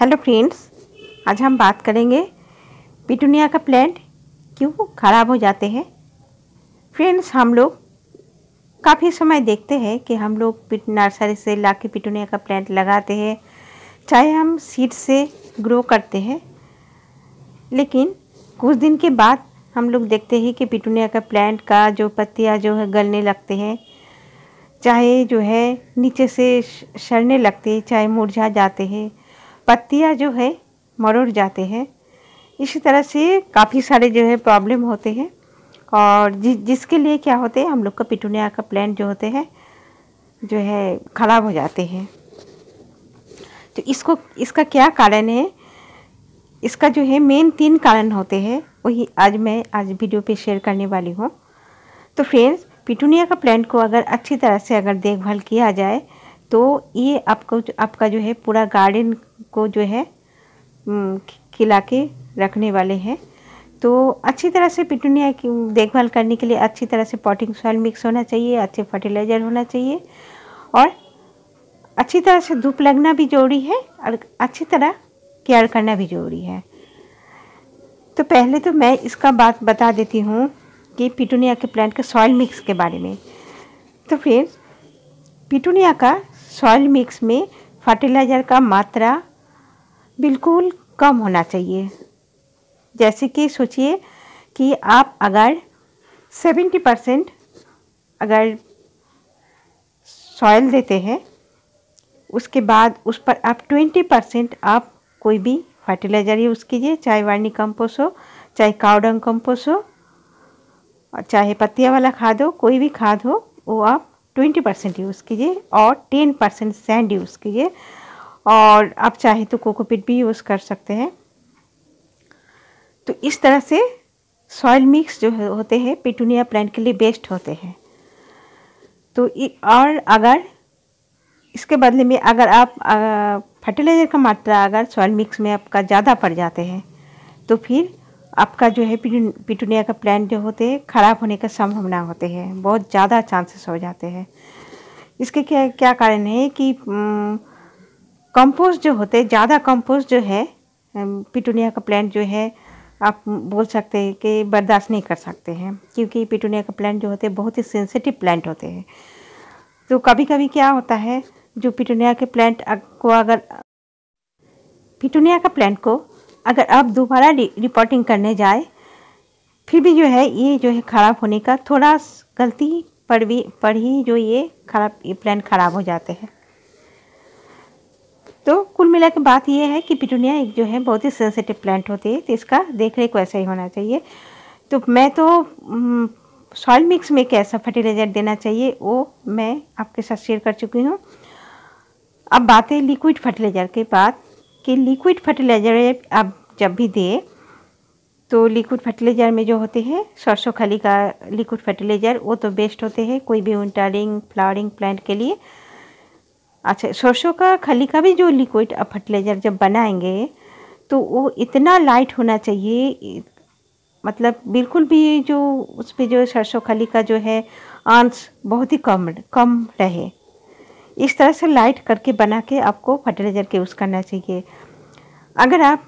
hello friends आज हम बात करेंगे पिटूनिया का प्लांट क्यों ख़राब हो जाते हैं फ्रेंड्स हम लोग काफ़ी समय देखते हैं कि हम लोग नर्सरी से ला के पिटूनिया का प्लांट लगाते हैं चाहे हम सीड से ग्रो करते हैं लेकिन कुछ दिन के बाद हम लोग देखते हैं कि पिटूनिया का प्लांट का जो पत्तियां जो है गलने लगते हैं चाहे जो है नीचे से सड़ने लगते हैं चाहे मुरझा जाते हैं पत्तियाँ जो है मरुड़ जाते हैं इसी तरह से काफ़ी सारे जो है प्रॉब्लम होते हैं और जि जिसके लिए क्या होते हैं हम लोग का पिटूनिया का प्लांट जो होते हैं जो है ख़राब हो जाते हैं तो इसको इसका क्या कारण है इसका जो है मेन तीन कारण होते हैं वही आज मैं आज वीडियो पे शेयर करने वाली हूँ तो फ्रेंड्स पिटूनिया का प्लांट को अगर अच्छी तरह से अगर देखभाल किया जाए तो ये आपको आपका जो है पूरा गार्डन को जो है खिला के रखने वाले हैं तो अच्छी तरह से पिटूनिया की देखभाल करने के लिए अच्छी तरह से पॉटिंग सॉइल मिक्स होना चाहिए अच्छे फर्टिलाइजर होना चाहिए और अच्छी तरह से धूप लगना भी जरूरी है और अच्छी तरह केयर करना भी ज़रूरी है तो पहले तो मैं इसका बात बता देती हूँ कि पिटूनिया के प्लांट के सॉइल मिक्स के बारे में तो फिर पिटूनिया का सॉइल मिक्स में फर्टिलाइज़र का मात्रा बिल्कुल कम होना चाहिए जैसे कि सोचिए कि आप अगर सेवेंटी परसेंट अगर सॉयल देते हैं उसके बाद उस पर आप ट्वेंटी परसेंट आप कोई भी फर्टिलाइज़र यूज़ कीजिए चाहे वार्नी कम्पोस्ट हो चाहे काउडंग कंपोस्ट हो और चाहे पत्तिया वाला खाद हो कोई भी खाद हो वो आप ट्वेंटी परसेंट यूज़ कीजिए और टेन परसेंट सैंड यूज़ कीजिए और आप चाहे तो कोकोपिट भी यूज़ कर सकते हैं तो इस तरह से सॉइल मिक्स जो होते हैं पिटूनिया प्लांट के लिए बेस्ट होते हैं तो और अगर इसके बदले में अगर आप फर्टिलाइज़र का मात्रा अगर सॉइल मिक्स में आपका ज़्यादा पड़ जाते हैं तो फिर आपका जो है पिटूनिया का प्लांट जो होते हैं ख़राब होने का संभावना होते हैं बहुत ज़्यादा चांसेस हो जाते हैं इसके क्या क्या कारण है कि कंपोस्ट जो होते हैं ज़्यादा कंपोस्ट जो है पिटूनिया का प्लांट जो है आप बोल सकते हैं कि बर्दाश्त नहीं कर सकते हैं क्योंकि पिटूनिया का प्लांट जो होते हैं बहुत ही सेंसिटिव प्लांट होते हैं तो कभी कभी क्या होता है जो पिटूनिया के प्लांट को अगर पिटूनिया का प्लांट को अगर आप दोबारा रिपोर्टिंग करने जाए फिर भी जो है ये जो है ख़राब होने का थोड़ा गलती पड़ भी पड़ ही जो ये खराब ये प्लान ख़राब हो जाते हैं तो कुल मिला के बात यह है कि पिटूनिया एक जो है बहुत ही सेंसिटिव प्लांट होती है तो इसका देख रेख वैसा ही होना चाहिए तो मैं तो सॉइल मिक्स में कैसा फर्टिलाइज़र देना चाहिए वो मैं आपके साथ शेयर कर चुकी हूँ अब बात है लिक्विड फर्टिलाइज़र के बाद कि लिक्विड फर्टिलाइज़र आप जब भी दें तो लिक्विड फर्टिलाइज़र में जो होते हैं सरसों खली का लिक्विड फर्टिलाइज़र वो तो बेस्ट होते हैं कोई भी विंटरिंग फ्लावरिंग प्लांट के लिए अच्छा सरसों का खली का भी जो लिक्विड फर्टिलाइज़र जब बनाएंगे तो वो इतना लाइट होना चाहिए मतलब बिल्कुल भी जो उस पर जो सरसों खली का जो है आंस बहुत ही कम कम रहे इस तरह से लाइट करके बना के आपको फर्टिलाइज़र के यूज़ करना चाहिए अगर आप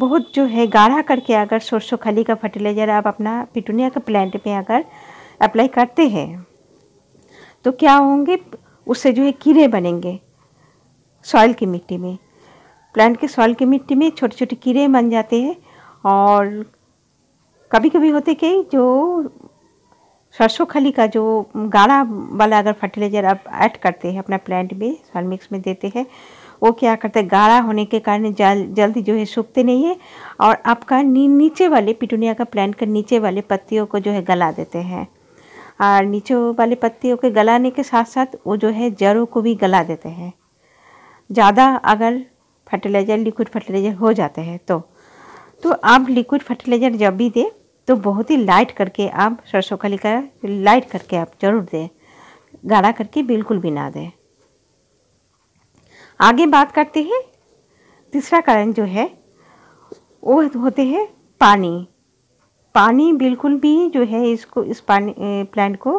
बहुत जो है गाढ़ा करके अगर सरसों खली का फर्टिलाइज़र आप अपना पिटूनिया के प्लांट में अगर अप्लाई करते हैं तो क्या होंगे उससे जो है कीड़े बनेंगे सॉइल की मिट्टी में प्लांट के सॉइल की मिट्टी में छोटे छोटे कीड़े बन जाते हैं और कभी कभी होते कि जो सरसों खली का जो गाढ़ा वाला अगर फर्टिलाइज़र आप ऐड करते हैं अपना प्लांट में सॉइल मिक्स में देते हैं वो क्या करते हैं गाढ़ा होने के कारण जल जल्दी जो है सूखते नहीं है और आपका नी, नीचे वाले पिटूनिया का प्लांट के नीचे वाले पत्तियों को जो है गला देते हैं और नीचे वाले पत्तियों के गलाने के साथ साथ वो जो है जड़ों को भी गला देते हैं ज़्यादा अगर फर्टिलाइज़र लिक्विड फर्टिलाइज़र हो जाते हैं तो तो आप लिक्विड फर्टिलाइज़र जब भी दें तो बहुत ही लाइट करके आप सरसों खली का लाइट करके आप ज़रूर दें गाढ़ा करके बिल्कुल भी ना दें आगे बात करते हैं तीसरा कारण जो है वो होते हैं पानी पानी बिल्कुल भी जो है इसको इस पानी प्लांट को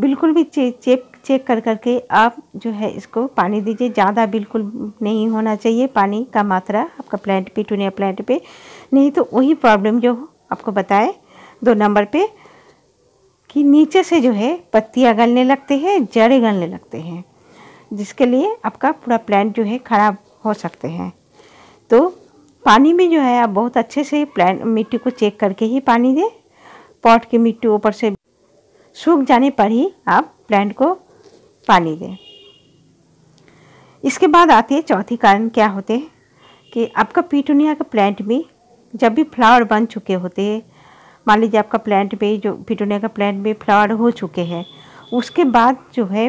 बिल्कुल भी चे, चेक चेक कर करके आप जो है इसको पानी दीजिए ज़्यादा बिल्कुल नहीं होना चाहिए पानी का मात्रा आपका प्लांट पे टूनिया प्लांट पे नहीं तो वही प्रॉब्लम जो आपको बताए दो नंबर पे कि नीचे से जो है पत्तियाँ गलने लगते हैं जड़ें गलने लगते हैं जिसके लिए आपका पूरा प्लांट जो है ख़राब हो सकते हैं तो पानी में जो है आप बहुत अच्छे से प्लान मिट्टी को चेक करके ही पानी दें पॉट की मिट्टी ऊपर से सूख जाने पर ही आप प्लांट को पानी दें इसके बाद आती है चौथी कारण क्या होते हैं कि आपका पीटूनिया का प्लांट में जब भी फ्लावर बन चुके होते हैं मान लीजिए आपका प्लांट में जो पीटूनिया का प्लांट में फ्लावर हो चुके हैं उसके बाद जो है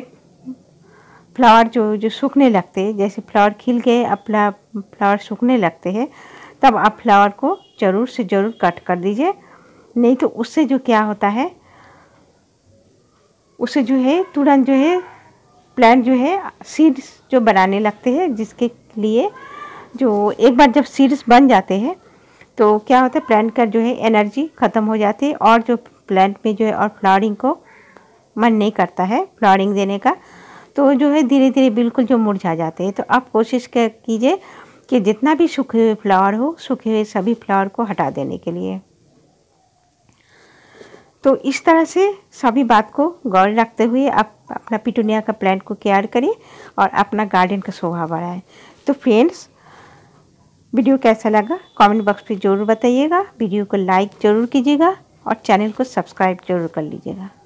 फ्लावर जो जो सूखने लगते हैं जैसे फ्लावर खिल गए अब फ्लावर सूखने लगते हैं तब आप फ्लावर को ज़रूर से ज़रूर कट कर दीजिए नहीं तो उससे जो क्या होता है उससे जो है तुरंत जो है प्लांट जो है सीड्स जो बनाने लगते हैं जिसके लिए जो एक बार जब सीड्स बन जाते हैं तो क्या होता है प्लांट का जो है एनर्जी ख़त्म हो जाती है और जो प्लांट में जो है और फ्लावरिंग को मन नहीं करता है फ्लावरिंग देने का तो जो है धीरे धीरे बिल्कुल जो मुरझा जाते हैं तो आप कोशिश कर कीजिए कि जितना भी सूखे हुए फ्लावर हो सूखे हुए सभी फ्लावर को हटा देने के लिए तो इस तरह से सभी बात को गौर रखते हुए आप अपना पिटूनिया का प्लांट को केयर करें और अपना गार्डन का शोभा बढ़ाएं तो फ्रेंड्स वीडियो कैसा लगा कमेंट बॉक्स में ज़रूर बताइएगा वीडियो को लाइक ज़रूर कीजिएगा और चैनल को सब्सक्राइब जरूर कर लीजिएगा